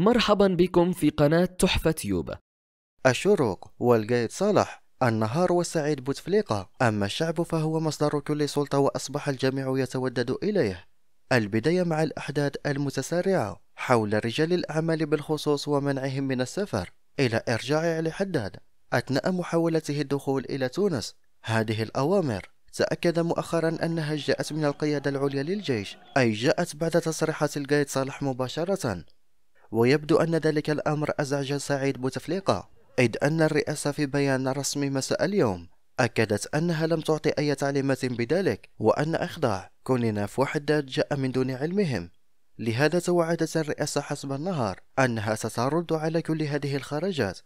مرحبا بكم في قناة تحفة تيوب الشروق والقايد صالح النهار والسعيد بوتفليقة أما الشعب فهو مصدر كل سلطة وأصبح الجميع يتودد إليه البداية مع الأحداث المتسارعة حول رجال الأعمال بالخصوص ومنعهم من السفر إلى إرجاع علي حداد أثناء محاولته الدخول إلى تونس هذه الأوامر تأكد مؤخرا أنها جاءت من القيادة العليا للجيش أي جاءت بعد تصريحات القائد صالح مباشرة ويبدو أن ذلك الأمر أزعج سعيد بوتفليقة إذ أن الرئاسة في بيان رسمي مساء اليوم أكدت أنها لم تعطي أي تعليمات بذلك وأن إخضاع كونيناف وحداد جاء من دون علمهم لهذا توعدت الرئاسة حسب النهار أنها سترد على كل هذه الخرجات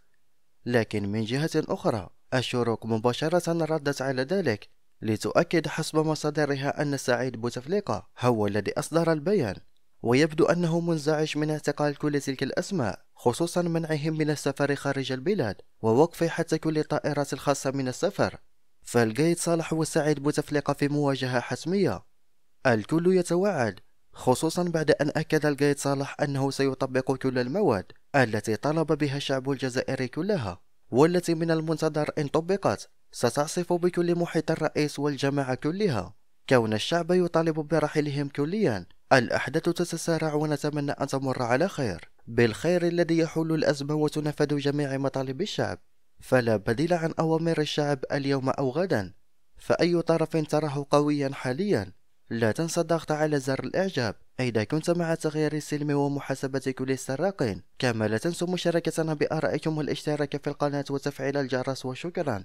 لكن من جهة أخرى الشروق مباشرة ردت على ذلك لتؤكد حسب مصادرها أن سعيد بوتفليقة هو الذي أصدر البيان ويبدو أنه منزعج من اعتقال كل تلك الأسماء خصوصا منعهم من السفر خارج البلاد ووقف حتى كل الطائرات الخاصة من السفر فالقيد صالح وسعيد بوتفليقة في مواجهة حتمية الكل يتوعد خصوصا بعد أن أكد القيد صالح أنه سيطبق كل المواد التي طلب بها الشعب الجزائري كلها والتي من المنتظر إن طبقت ستعصف بكل محيط الرئيس والجماعة كلها كون الشعب يطالب برحيلهم كليا الأحداث تتسارع ونتمنى أن تمر على خير بالخير الذي يحل الأزمة وتنفذ جميع مطالب الشعب فلا بديل عن أوامر الشعب اليوم أو غدا فأي طرف تراه قويا حاليا لا تنسى الضغط على زر الإعجاب إذا كنت مع تغيير السلم ومحاسبة كل السراقين كما لا تنسوا مشاركتنا بآرائكم والاشتراك في القناة وتفعيل الجرس وشكرا